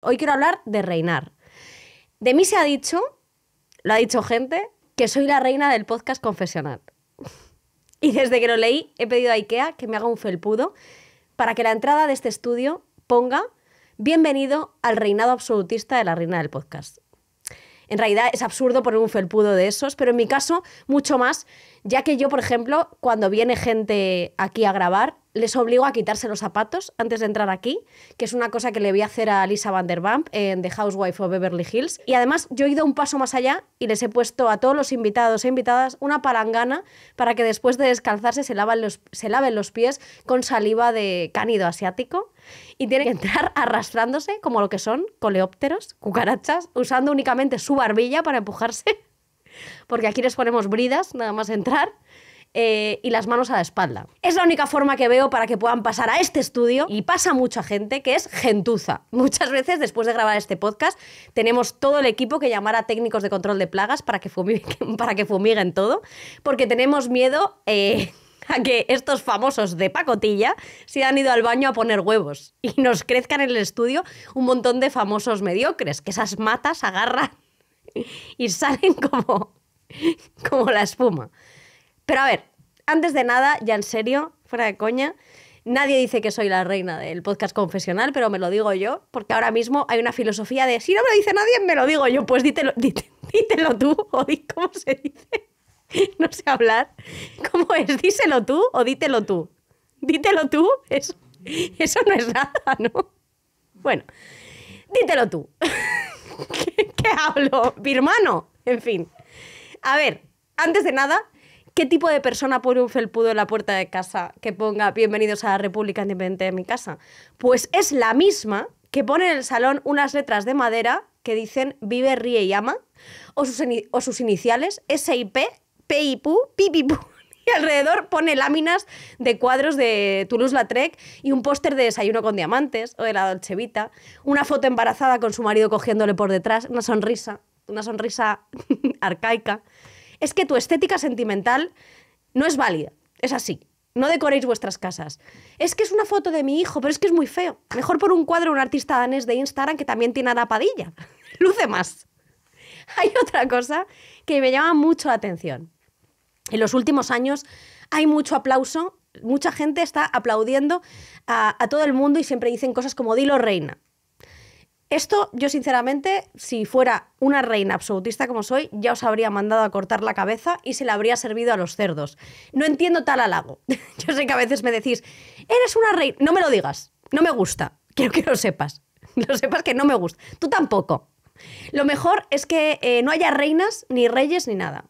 Hoy quiero hablar de reinar. De mí se ha dicho, lo ha dicho gente, que soy la reina del podcast confesional. Y desde que lo leí he pedido a Ikea que me haga un felpudo para que la entrada de este estudio ponga bienvenido al reinado absolutista de la reina del podcast. En realidad es absurdo poner un felpudo de esos, pero en mi caso mucho más, ya que yo, por ejemplo, cuando viene gente aquí a grabar, les obligo a quitarse los zapatos antes de entrar aquí, que es una cosa que le voy a hacer a Lisa Vanderpump en The Housewife of Beverly Hills. Y además yo he ido un paso más allá y les he puesto a todos los invitados e invitadas una palangana para que después de descalzarse se, los, se laven los pies con saliva de cánido asiático y tienen que entrar arrastrándose como lo que son coleópteros, cucarachas, usando únicamente su barbilla para empujarse, porque aquí les ponemos bridas nada más entrar eh, y las manos a la espalda. Es la única forma que veo para que puedan pasar a este estudio y pasa mucha gente que es gentuza. Muchas veces después de grabar este podcast tenemos todo el equipo que llamar a técnicos de control de plagas para que fumiguen, todo porque tenemos miedo... Eh, a que estos famosos de pacotilla se han ido al baño a poner huevos y nos crezcan en el estudio un montón de famosos mediocres, que esas matas agarran y salen como, como la espuma. Pero a ver, antes de nada, ya en serio, fuera de coña, Nadie dice que soy la reina del podcast confesional, pero me lo digo yo, porque ahora mismo hay una filosofía de si no me lo dice nadie, me lo digo yo. Pues dítelo, dítelo, tú, o ¿cómo se dice? No sé hablar. ¿Cómo es? Díselo tú o dítelo tú. Dítelo tú, eso, eso no es nada, ¿no? Bueno, dítelo tú. ¿Qué, qué hablo? Birmano, en fin. A ver, antes de nada, ¿Qué tipo de persona pone un felpudo en la puerta de casa que ponga bienvenidos a la República Independiente de mi casa? Pues es la misma que pone en el salón unas letras de madera que dicen vive, ríe y ama, o sus, o sus iniciales, SIP, PIP, P y alrededor pone láminas de cuadros de Toulouse-Lautrec y un póster de desayuno con diamantes o de la Dolce una foto embarazada con su marido cogiéndole por detrás, una sonrisa, una sonrisa arcaica es que tu estética sentimental no es válida. Es así. No decoréis vuestras casas. Es que es una foto de mi hijo, pero es que es muy feo. Mejor por un cuadro de un artista danés de Instagram que también tiene arapadilla. Luce más. Hay otra cosa que me llama mucho la atención. En los últimos años hay mucho aplauso mucha gente está aplaudiendo a, a, todo el mundo y siempre dicen cosas como dilo reina. Esto yo sinceramente, si fuera una reina absolutista como soy, ya os habría mandado a cortar la cabeza y se la habría servido a los cerdos. No entiendo tal halago. yo sé que a veces me decís, eres una reina, no me lo digas, no me gusta, quiero que lo sepas, lo sepas que no me gusta, tú tampoco. Lo mejor es que eh, no haya reinas, ni reyes, ni nada.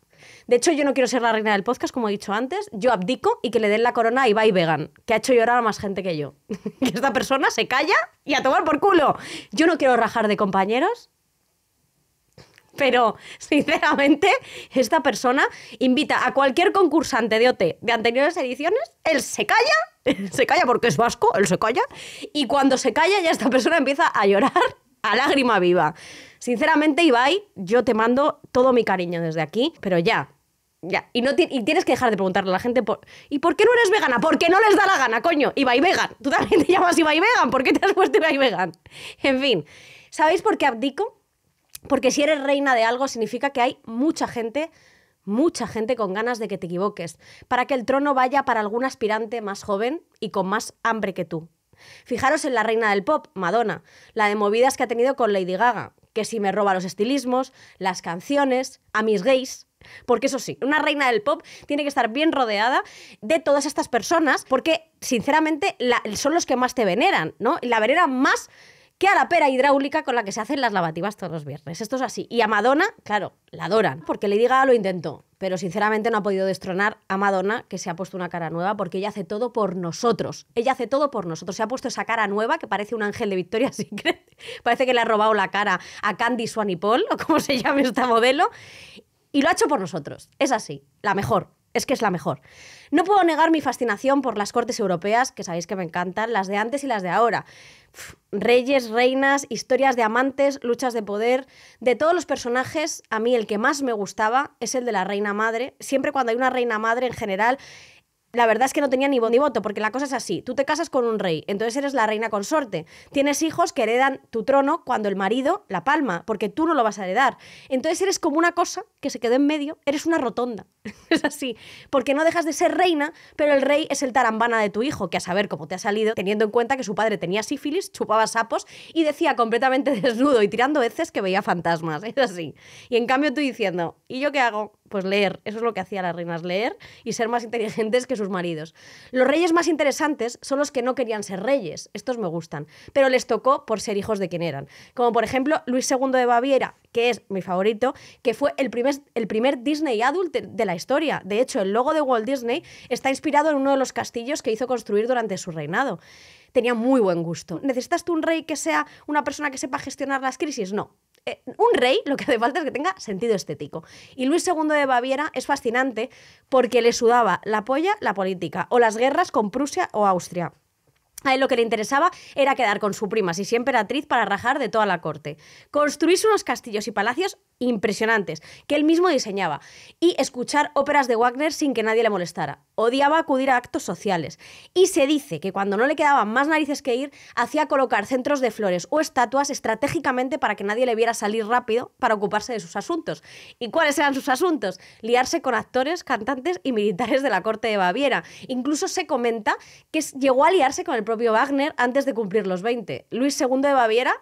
De hecho, yo no quiero ser la reina del podcast, como he dicho antes. Yo abdico y que le den la corona a Ibai Vegan, que ha hecho llorar a más gente que yo. que esta persona se calla y a tomar por culo. Yo no quiero rajar de compañeros, pero sinceramente esta persona invita a cualquier concursante de OT de anteriores ediciones, él se calla, se calla porque es vasco, él se calla, y cuando se calla ya esta persona empieza a llorar a lágrima viva. Sinceramente, Ibai, yo te mando todo mi cariño desde aquí, pero ya, ya, y, no y tienes que dejar de preguntarle a la gente, ¿y por qué no eres vegana? Porque no les da la gana, coño. Iba y vegan. Tú también te llamas Iba y vegan. ¿Por qué te has puesto Iba vegan? En fin, ¿sabéis por qué abdico? Porque si eres reina de algo significa que hay mucha gente, mucha gente con ganas de que te equivoques, para que el trono vaya para algún aspirante más joven y con más hambre que tú. Fijaros en la reina del pop, Madonna, la de movidas que ha tenido con Lady Gaga, que si me roba los estilismos, las canciones, a mis gays, porque eso sí, una reina del pop tiene que estar bien rodeada de todas estas personas, porque sinceramente son los que más te veneran, ¿no? La veneran más que a la pera hidráulica con la que se hacen las lavativas todos los viernes. Esto es así. Y a Madonna, claro, la adoran, porque le diga lo intentó, pero sinceramente no ha podido destronar a Madonna, que se ha puesto una cara nueva, porque ella hace todo por nosotros. Ella hace todo por nosotros. Se ha puesto esa cara nueva que parece un ángel de Victoria Secret. parece que le ha robado la cara a Candy y Paul, o como se llama esta modelo y lo ha hecho por nosotros. Es así, la mejor. Es que es la mejor. No puedo negar mi fascinación por las cortes europeas, que sabéis que me encantan, las de antes y las de ahora. reyes, reinas, historias de amantes, luchas de poder. De todos los personajes, a mí el que más me gustaba es el de la reina madre. Siempre cuando hay una reina madre en general, la verdad es que no tenía ni, ni voto, porque la cosa es así. Tú te casas con un rey, entonces eres la reina consorte. Tienes hijos que heredan tu trono cuando el marido la palma, porque tú no lo vas a heredar. Entonces eres como una cosa que se quedó en medio, eres una rotonda. es así. Porque no dejas de ser reina, pero el rey es el tarambana de tu hijo, que a saber cómo te ha salido, teniendo en cuenta que su padre tenía sífilis, chupaba sapos y decía completamente desnudo y tirando heces que veía fantasmas. Es así. Y en cambio tú diciendo, ¿y yo qué hago? Pues leer. Eso es lo que hacían las reinas, leer y ser más inteligentes que sus maridos. Los reyes más interesantes son los que no querían ser reyes. Estos me gustan. Pero les tocó por ser hijos de quien eran. Como por ejemplo Luis II de Baviera, que es mi favorito, que fue el primer es el primer Disney Adult de, la historia. De hecho, el logo de Walt Disney está inspirado en uno de los castillos que hizo construir durante su reinado tenía muy buen gusto. ¿Necesitas tú un rey que sea una persona que sepa gestionar las crisis? No. Eh, un rey lo que hace falta es que tenga sentido estético. Y Luis II de Baviera es fascinante porque le sudaba la polla la política o las guerras con Prusia o Austria. A él lo que le interesaba era quedar con su prima, si siempre emperatriz, para rajar de toda la corte. Construirse unos castillos y palacios impresionantes que él mismo diseñaba y escuchar óperas de Wagner sin que nadie le molestara. Odiaba acudir a actos sociales y se dice que cuando no le quedaban más narices que ir, hacía colocar centros de flores o estatuas estratégicamente para que nadie le viera salir rápido para ocuparse de sus asuntos. ¿Y cuáles eran sus asuntos? Liarse con actores, cantantes y militares de la corte de Baviera. Incluso se comenta que llegó a liarse con el propio Wagner antes de cumplir los 20. Luis II de Baviera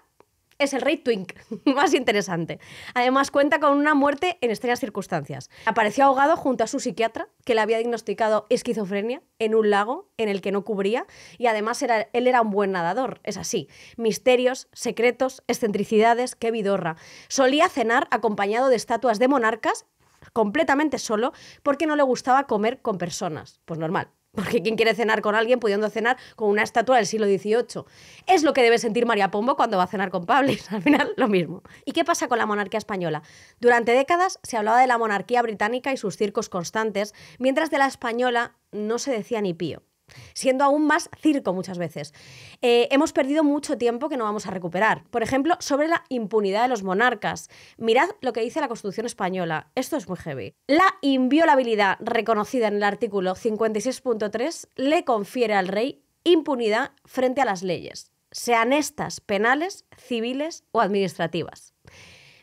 es el rey Twink, más interesante. Además cuenta con una muerte en extrañas circunstancias. Apareció ahogado junto a su psiquiatra, que le había diagnosticado esquizofrenia, en un lago en el que no cubría, y además él era un buen nadador, es así. Misterios, secretos, excentricidades, qué vidorra. Solía cenar acompañado de estatuas de monarcas completamente solo porque no le gustaba comer con personas. Pues normal, porque ¿quién quiere cenar con alguien pudiendo cenar con una estatua del siglo XVIII? Es lo que debe sentir María Pombo cuando va a cenar con Pablis. Al final, lo mismo. ¿Y qué pasa con la monarquía española? Durante décadas se hablaba de la monarquía británica y sus circos constantes, mientras de la española no se decía ni pío siendo aún más circo muchas veces. Eh, hemos perdido mucho tiempo que no vamos a recuperar. Por ejemplo, sobre la impunidad de los monarcas. Mirad lo que dice la Constitución española. Esto es muy heavy. La inviolabilidad reconocida en el artículo 56.3 le confiere al rey impunidad frente a las leyes, sean estas penales, civiles o administrativas.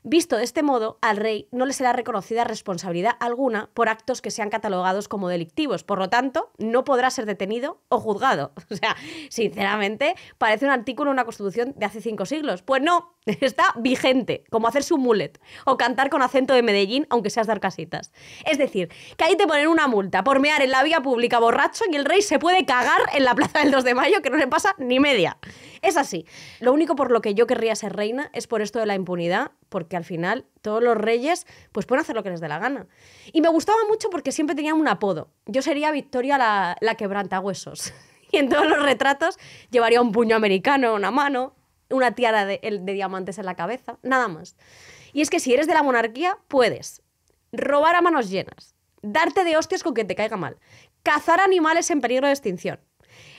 Visto de este modo, al rey no le será reconocida responsabilidad alguna por actos que sean catalogados como delictivos. Por lo tanto, no podrá ser detenido o juzgado. O sea, sinceramente, parece un artículo en una constitución de hace cinco siglos. Pues no, está vigente, como hacer su mulet o cantar con acento de Medellín, aunque seas dar casitas. Es decir, que ahí te ponen una multa por mear en la vía pública borracho y el rey se puede cagar en la plaza del 2 de mayo que no le pasa ni media. Es así. Lo único por lo que yo querría ser reina es por esto de la impunidad porque al final todos los reyes pues pueden hacer lo que les dé la gana. Y me gustaba mucho porque siempre tenían un apodo. Yo sería Victoria la, la quebrantahuesos. y en todos los retratos llevaría un puño americano, una mano, una tiara de, de diamantes en la cabeza, nada más. Y es que si eres de la monarquía, puedes robar a manos llenas, darte de hostias con que te caiga mal, cazar animales en peligro de extinción,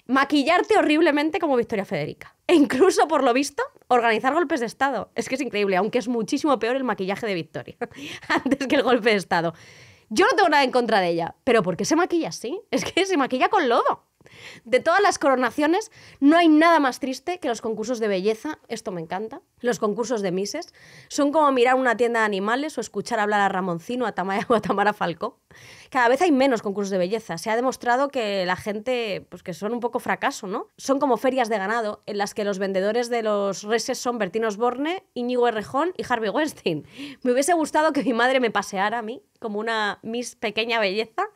maquillarte horriblemente como Victoria Federica. E incluso, por lo visto, organizar golpes de Estado. Es que es increíble, aunque es muchísimo peor el maquillaje de Victoria antes que el golpe de Estado. Yo no tengo nada en contra de ella, pero ¿por qué se maquilla así? Es que se maquilla con lodo. De todas las coronaciones, no hay nada más triste que los concursos de belleza, esto me encanta, los concursos de Mises, son como mirar una tienda de animales o escuchar hablar a Ramoncino, a o a Tamara Falcó. Cada vez hay menos concursos de belleza, se ha demostrado que la gente, pues que son un poco fracaso, ¿no? Son como ferias de ganado en las que los vendedores de los reses son Bertino Osborne, Íñigo Errejón y Harvey Weinstein. Me hubiese gustado que mi madre me paseara a mí como una Miss Pequeña Belleza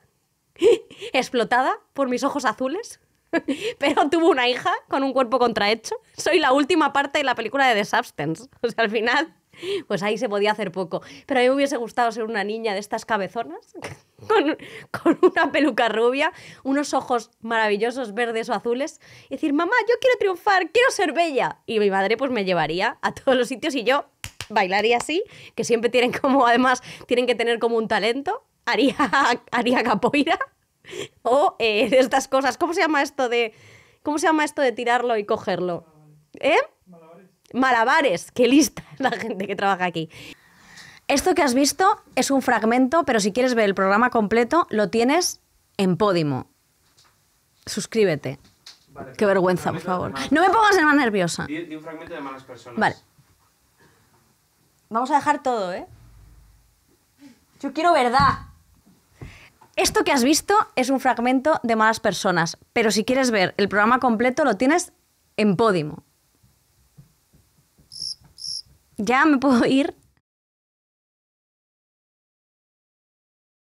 explotada por mis ojos azules, pero tuvo una hija con un cuerpo contrahecho. Soy la última parte de la película de The Substance. O sea, al final, pues ahí se podía hacer poco. Pero a mí me hubiese gustado ser una niña de estas cabezonas, con, con una peluca rubia, unos ojos maravillosos verdes o azules, y decir, mamá, yo quiero triunfar, quiero ser bella. Y mi madre pues me llevaría a todos los sitios y yo bailaría así, que siempre tienen como, además, tienen que tener como un talento haría, haría capoeira o eh, de estas cosas. ¿Cómo se llama esto de cómo se llama esto de tirarlo y cogerlo? ¿Eh? Malabares. Malabares. Qué lista la gente que trabaja aquí. Esto que has visto es un fragmento, pero si quieres ver el programa completo lo tienes en Podimo. Suscríbete. Qué vergüenza, por favor. No me pongas en más nerviosa. un fragmento de malas personas. Vale. Vamos a dejar todo, ¿eh? Yo quiero verdad. Esto que has visto es un fragmento de Malas Personas, pero si quieres ver el programa completo lo tienes en Podimo. Ya me puedo ir